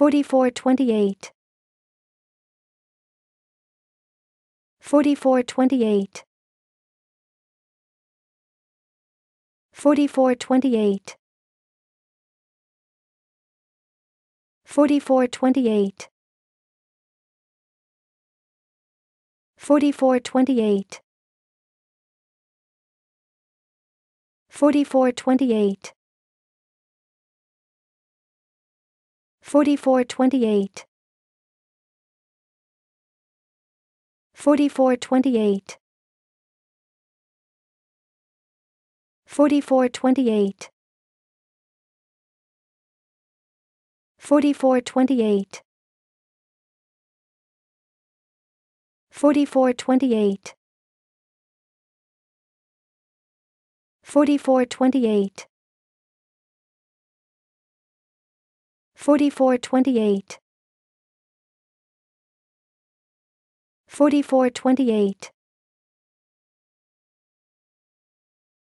4428 4428 4428 4428 4428 4428 4428 4428 4428 4428 4428 4428 4428 4428